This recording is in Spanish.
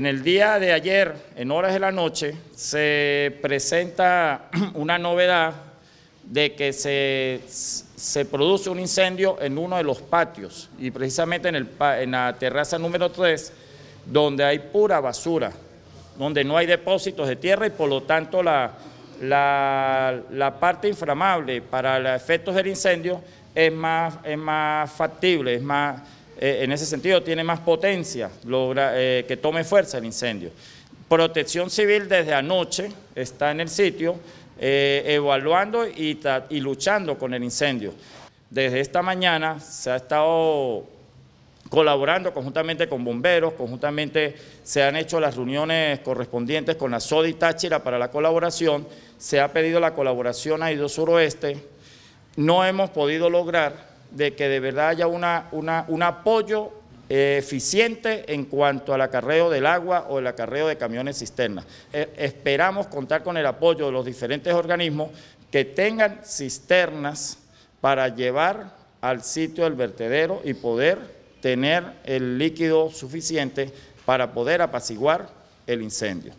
En el día de ayer, en horas de la noche, se presenta una novedad de que se, produce un incendio en uno de los patios y precisamente en, el, en la terraza número 3, donde hay pura basura, donde no hay depósitos de tierra y por lo tanto la, la, parte inflamable para los efectos del incendio es más, es más factible, es más eh, en ese sentido tiene más potencia, logra eh, que tome fuerza el incendio. Protección Civil desde anoche está en el sitio eh, evaluando y, luchando con el incendio. Desde esta mañana se ha estado colaborando conjuntamente con bomberos, conjuntamente se han hecho las reuniones correspondientes con la SODI Táchira para la colaboración, se ha pedido la colaboración a Ido Suroeste, no hemos podido lograr de que de verdad haya un apoyo eh, eficiente en cuanto al acarreo del agua o el acarreo de camiones cisternas. Eh, esperamos contar con el apoyo de los diferentes organismos que tengan cisternas para llevar al sitio del vertedero y poder tener el líquido suficiente para poder apaciguar el incendio.